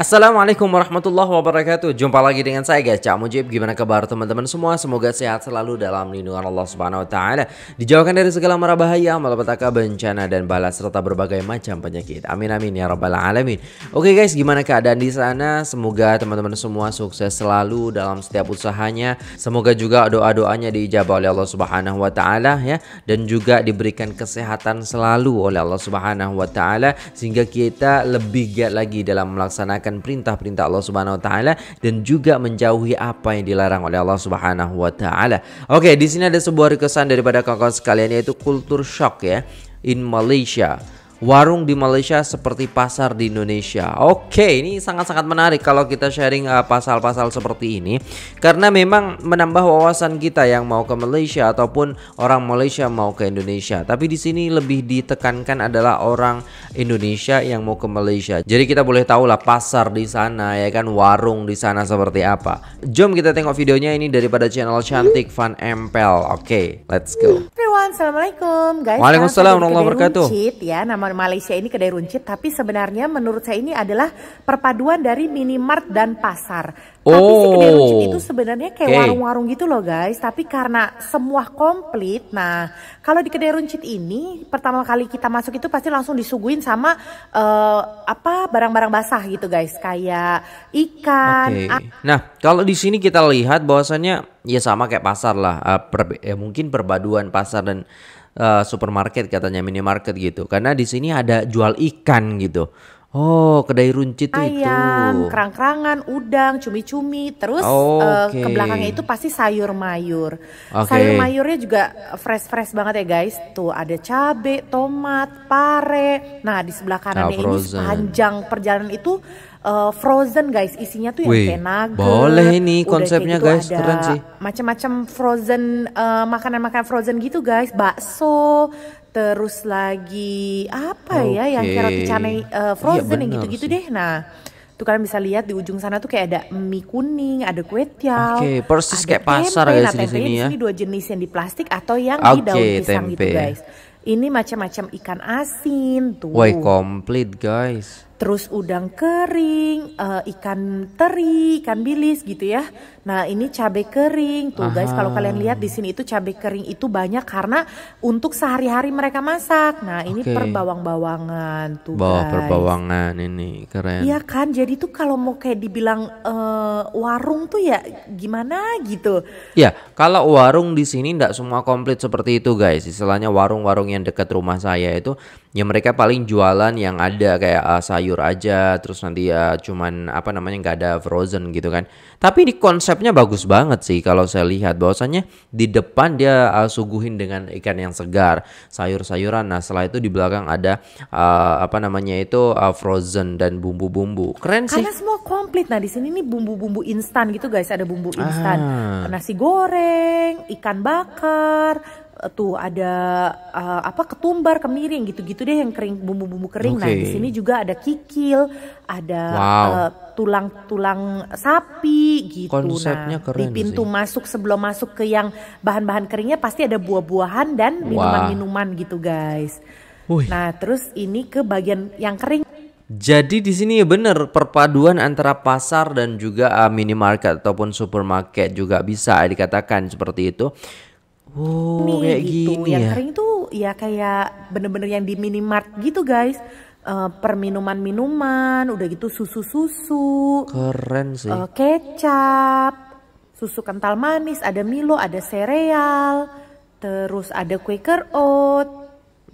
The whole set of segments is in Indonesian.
Assalamualaikum warahmatullahi wabarakatuh Jumpa lagi dengan saya guys Cak Mujib Gimana kabar teman-teman semua Semoga sehat selalu dalam lindungan Allah Subhanahu Wa Taala. Dijauhkan dari segala mara bahaya Malapetaka bencana dan balas Serta berbagai macam penyakit Amin amin ya rabbal alamin Oke guys gimana keadaan di sana Semoga teman-teman semua sukses selalu dalam setiap usahanya Semoga juga doa-doanya diijabah oleh Allah Subhanahu Wa Taala ya Dan juga diberikan kesehatan selalu oleh Allah Subhanahu Wa Taala Sehingga kita lebih giat lagi dalam melaksanakan menjalankan perintah-perintah Allah Subhanahu wa taala dan juga menjauhi apa yang dilarang oleh Allah Subhanahu wa taala. Oke, di sini ada sebuah kesan daripada kawan-kawan sekalian yaitu kultur shock ya in Malaysia warung di Malaysia seperti pasar di Indonesia. Oke, ini sangat-sangat menarik kalau kita sharing eh, pasal-pasal uh, seperti ini karena memang menambah wawasan kita yang mau ke Malaysia ataupun orang Malaysia mau ke Indonesia. Tapi di sini lebih ditekankan adalah orang Indonesia yang mau ke Malaysia. Jadi kita boleh tahu lah pasar di sana ya kan warung di sana seperti apa. Jom kita tengok videonya ini daripada channel cantik Van Empel. Oke, let's go assalamualaikum guys. Waalaikumsalam warahmatullahi wabarakatuh. Runcit ya, nama Malaysia ini kedai runcit, tapi sebenarnya menurut saya ini adalah perpaduan dari minimart dan pasar. Oh. Tapi si oh. kedai runcit itu sebenarnya kayak warung-warung okay. gitu loh guys, tapi karena semua komplit. Nah, kalau di kedai runcit ini pertama kali kita masuk itu pasti langsung disuguhin sama uh, apa barang-barang basah gitu guys, kayak ikan. Okay. Nah, kalau di sini kita lihat bahwasannya ya sama kayak pasar lah, uh, per, ya mungkin perpaduan pasar dan uh, supermarket katanya minimarket gitu. Karena di sini ada jual ikan gitu. Oh, kedai runcit ayam, itu. Ayam, kerang-kerangan, udang, cumi-cumi, terus oh, eh, okay. uh, ke belakangnya itu pasti sayur mayur. Okay. Sayur mayurnya juga fresh-fresh banget ya guys. Tuh ada cabe, tomat, pare. Nah, di sebelah nah, kanannya nah, ini sepanjang perjalanan itu uh, frozen guys. Isinya tuh yang Wih, kayak nugget. Boleh ini konsepnya gitu guys, ada keren sih. Macam-macam frozen uh, makanan-makanan frozen gitu guys, bakso, terus lagi apa okay. ya yang roti canai uh, frozen yang gitu-gitu deh. Nah, tuh kalian bisa lihat di ujung sana tuh kayak ada mie kuning, ada kue tiaw. Oke, okay, persis kayak tempe, nah, pasar ya nah, sini ya. Ini dua jenis yang di plastik atau yang okay, di daun pisang gitu, tempe. gitu guys. Ini macam-macam ikan asin tuh. Wah, komplit guys terus udang kering, uh, ikan teri, ikan bilis gitu ya. Nah, ini cabai kering tuh Aha. guys. Kalau kalian lihat di sini itu cabai kering itu banyak karena untuk sehari-hari mereka masak. Nah, ini okay. perbawang-bawangan tuh Bawa guys. perbawangan ini keren. Iya kan? Jadi tuh kalau mau kayak dibilang uh, warung tuh ya gimana gitu. Ya, kalau warung di sini tidak semua komplit seperti itu guys. Istilahnya warung-warung yang dekat rumah saya itu ya mereka paling jualan yang ada kayak uh, sayur sayur aja terus nanti ya cuman apa namanya nggak ada frozen gitu kan tapi ini konsepnya bagus banget sih kalau saya lihat bahwasannya di depan dia uh, suguhin dengan ikan yang segar sayur-sayuran nah setelah itu di belakang ada uh, apa namanya itu uh, frozen dan bumbu-bumbu keren sih karena semua komplit nah di sini nih bumbu-bumbu instan gitu guys ada bumbu ah. instan ah. nasi goreng ikan bakar tuh ada uh, apa ketumbar kemiring gitu-gitu deh yang kering bumbu-bumbu kering. Okay. Nah di sini juga ada kikil, ada wow. uh, tulang-tulang sapi gitu. Konsepnya nah, keren di pintu sih. masuk sebelum masuk ke yang bahan-bahan keringnya pasti ada buah-buahan dan minuman-minuman gitu guys. Nah terus ini ke bagian yang kering. Jadi di sini ya bener perpaduan antara pasar dan juga eh, minimarket ataupun supermarket juga bisa dikatakan seperti itu. Oh, mie kayak gitu. Gini yang ya? kering tuh ya kayak bener-bener yang di minimart gitu guys. Uh, perminuman-minuman, udah gitu susu-susu. Keren sih. Uh, kecap, susu kental manis, ada Milo, ada sereal, terus ada Quaker Oat.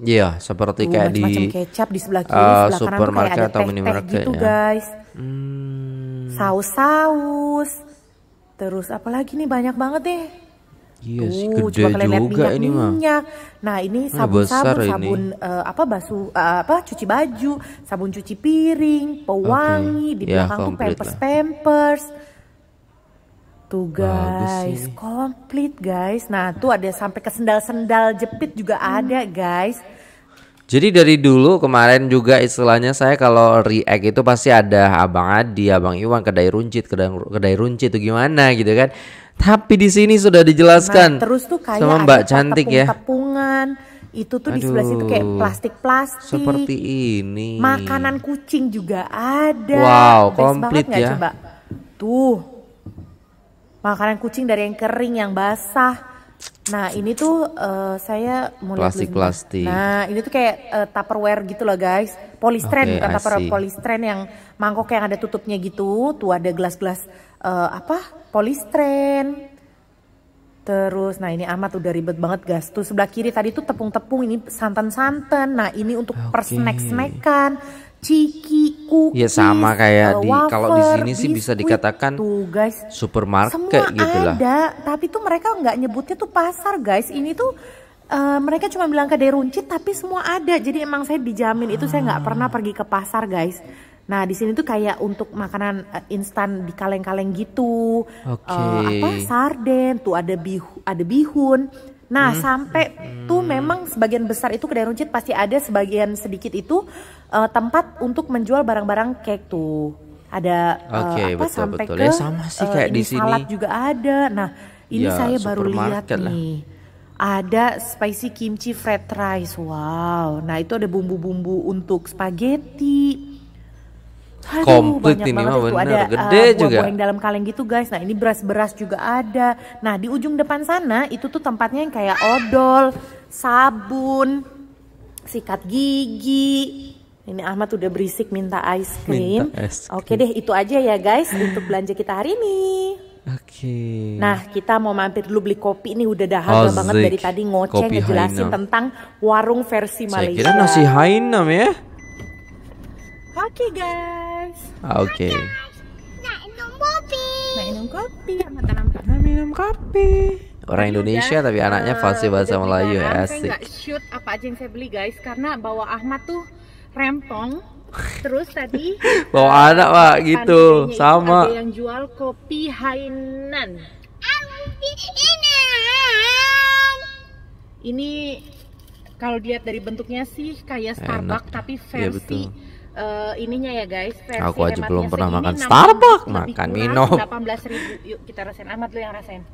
Iya, seperti uh, kayak di kecap di sebelah kiri, uh, sebelah kanan tuh kayak ada atau teh-teh gitu, ya. guys. Hmm. Saus-saus. Terus apalagi nih banyak banget deh. Iya sih, gede coba kalian lihat minyak, ini mah. Nah ini sabun-sabun, Uh, apa basu uh, apa cuci baju, sabun cuci piring, pewangi, okay. di ya, belakang ya, tuh pampers lah. pampers. Tuh guys, komplit guys. Nah tuh ada sampai ke sendal-sendal jepit juga hmm. ada guys. Jadi dari dulu kemarin juga istilahnya saya kalau react itu pasti ada Abang Adi, Abang Iwan, kedai runcit, kedai, kedai runcit itu gimana gitu kan. Tapi di sini sudah dijelaskan. Nah, terus tuh kayak sama Mbak cantik tepung, ya. Tepungan itu tuh Aduh, di sebelah situ kayak plastik-plastik. Seperti ini. Makanan kucing juga ada. Wow, komplit ya. Coba? Tuh. Makanan kucing dari yang kering yang basah Nah ini tuh uh, saya mau plastik plastik. Nah ini tuh kayak uh, tupperware gitu loh guys, polistren okay, bukan tupperware polistren yang mangkok yang ada tutupnya gitu, tuh ada gelas-gelas uh, apa polistren. Terus, nah ini amat udah ribet banget guys. Tuh sebelah kiri tadi tuh tepung-tepung ini santan-santan. Nah ini untuk okay. persnack-snackan, ciki, cookies, ya sama kayak eh, di kalau di sini sih bisa dikatakan tuh, guys. supermarket Semua gitu lah. Ada, tapi tuh mereka nggak nyebutnya tuh pasar, guys. Ini tuh Uh, mereka cuma bilang kedai runcit tapi semua ada jadi emang saya dijamin itu saya nggak pernah pergi ke pasar guys Nah, di sini tuh kayak untuk makanan uh, instan di kaleng-kaleng gitu. Okay. Uh, apa sarden, tuh ada bihu, ada bihun, Nah, hmm. sampai hmm. tuh memang sebagian besar itu kedai runcit pasti ada sebagian sedikit itu uh, tempat untuk menjual barang-barang cake tuh. Ada eh, okay, uh, apa betul, sampai betul. ke ya, sama sih eh, kayak uh, di sini. salad juga ada. Nah, ini ya, saya baru lihat lah. nih. Ada spicy kimchi fried rice. Wow. Nah, itu ada bumbu-bumbu untuk spaghetti, Aduh, komplit banyak ini mah bener ada, gede uh, juga dalam kaleng gitu guys nah ini beras beras juga ada nah di ujung depan sana itu tuh tempatnya yang kayak odol sabun sikat gigi ini Ahmad udah berisik minta ice cream, minta ice cream. oke deh itu aja ya guys untuk belanja kita hari ini Oke. Okay. Nah, kita mau mampir dulu beli kopi nih udah dahaga oh, banget dari tadi ngoceng kopi ngejelasin Hainam. tentang warung versi Malaysia. Saya kira nasi Hainam ya. Oke, okay, guys. Ah, oke. Okay. Nak minum kopi. Nak minum kopi. Nak minum kopi. Orang Indonesia tapi anaknya fasih bahasa Melayu ya asik. Saya nggak shoot apa aja yang saya beli guys karena bawa Ahmad tuh rempong Terus tadi bawa anak pak gitu sama. Ada yang jual kopi Hainan. Ini kalau dilihat dari bentuknya sih kayak Starbucks tapi iya, versi uh, ininya ya guys. Aku aja belum pernah makan Starbucks, makan minum. 18.000. Yuk kita rasain. Ahmad lu yang rasain.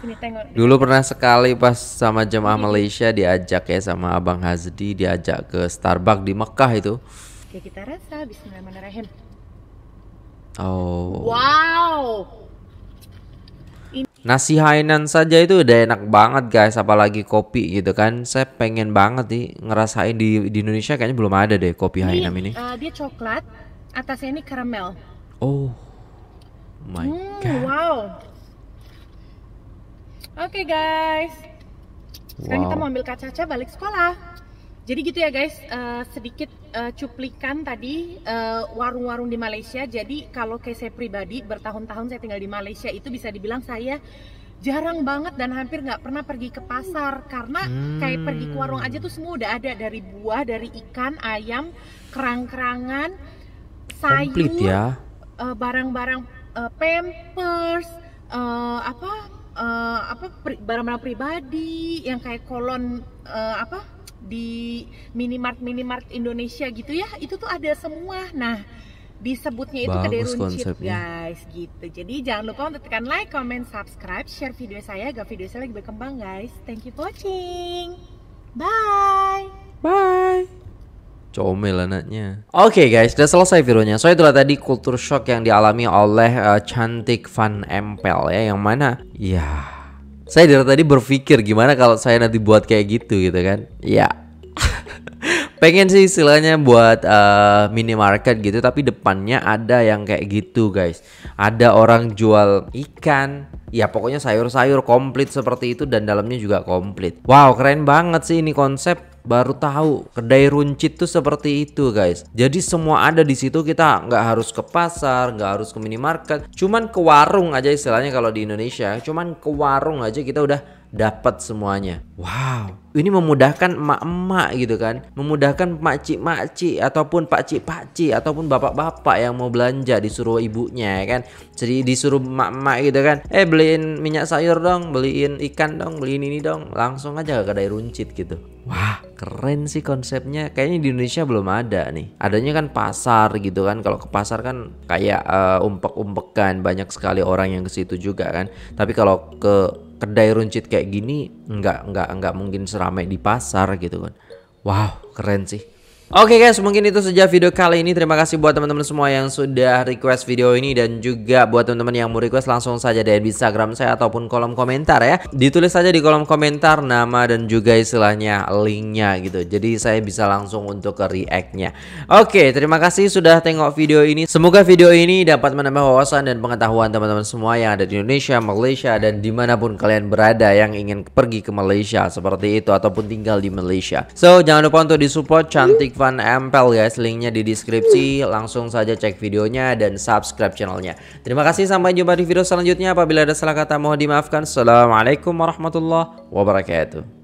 Sini tengok. Dulu pernah sekali pas sama jemaah Malaysia diajak ya sama Abang Hazdi diajak ke Starbucks di Mekah itu. Oke, ya, kita rasa bismillahirrahmanirrahim. Oh. Wow. Nasi Hainan saja itu udah enak banget guys, apalagi kopi gitu kan. Saya pengen banget nih ngerasain di di Indonesia kayaknya belum ada deh kopi Hainan ini. Uh, dia coklat, atasnya ini karamel. Oh. My hmm, god. Wow. Oke okay, guys. Sekarang wow. kita mau ambil kaca-kaca balik sekolah. Jadi gitu ya guys, uh, sedikit uh, cuplikan tadi eh, warung-warung uh, di Malaysia. Jadi kalau kayak saya pribadi bertahun-tahun saya tinggal di Malaysia itu bisa dibilang saya jarang banget dan hampir nggak pernah pergi ke pasar karena hmm. kayak pergi ke warung aja hmm. tuh semua udah ada dari buah, dari ikan, ayam, kerang-kerangan, sayur, Komplit ya. barang-barang uh, uh, pampers, uh, apa uh, apa barang-barang pri pribadi yang kayak kolon uh, apa di minimart minimart Indonesia gitu ya itu tuh ada semua nah disebutnya itu kederuncit guys gitu jadi jangan lupa untuk tekan like comment subscribe share video saya agar video saya lagi berkembang guys thank you for watching bye bye comel anaknya. Oke okay guys, udah selesai videonya. So itulah tadi kultur shock yang dialami oleh uh, cantik Van Empel ya yang mana ya saya dari tadi berpikir gimana kalau saya nanti buat kayak gitu gitu kan ya pengen sih istilahnya buat uh, eh, minimarket gitu tapi depannya ada yang kayak gitu guys ada orang jual ikan ya pokoknya sayur-sayur komplit seperti itu dan dalamnya juga komplit wow keren banget sih ini konsep baru tahu kedai runcit tuh seperti itu guys jadi semua ada di situ kita nggak harus ke pasar nggak harus ke minimarket cuman ke warung aja istilahnya kalau di Indonesia cuman ke warung aja kita udah dapat semuanya. Wow, ini memudahkan emak-emak gitu kan, memudahkan makcik-makcik ataupun pakcik-pakcik ataupun bapak-bapak yang mau belanja disuruh ibunya ya kan. Jadi disuruh emak-emak gitu kan, eh beliin minyak sayur dong, beliin ikan dong, beliin ini dong, langsung aja ke kedai runcit gitu. Wah, keren sih konsepnya. Kayaknya di Indonesia belum ada nih. Adanya kan pasar gitu kan. Kalau ke pasar kan kayak uh, umpek-umpekan, banyak sekali orang yang ke situ juga kan. Tapi kalau ke kedai runcit kayak gini nggak nggak nggak mungkin seramai di pasar gitu kan wow keren sih Oke okay guys, mungkin itu saja video kali ini. Terima kasih buat teman-teman semua yang sudah request video ini dan juga buat teman-teman yang mau request langsung saja di Instagram saya ataupun kolom komentar ya. Ditulis saja di kolom komentar nama dan juga istilahnya linknya gitu. Jadi saya bisa langsung untuk ke reactnya. Oke, okay, terima kasih sudah tengok video ini. Semoga video ini dapat menambah wawasan dan pengetahuan teman-teman semua yang ada di Indonesia, Malaysia dan dimanapun kalian berada yang ingin pergi ke Malaysia seperti itu ataupun tinggal di Malaysia. So jangan lupa untuk disupport cantik Ivan Empel guys linknya di deskripsi langsung saja cek videonya dan subscribe channelnya terima kasih sampai jumpa di video selanjutnya apabila ada salah kata mohon dimaafkan Assalamualaikum warahmatullahi wabarakatuh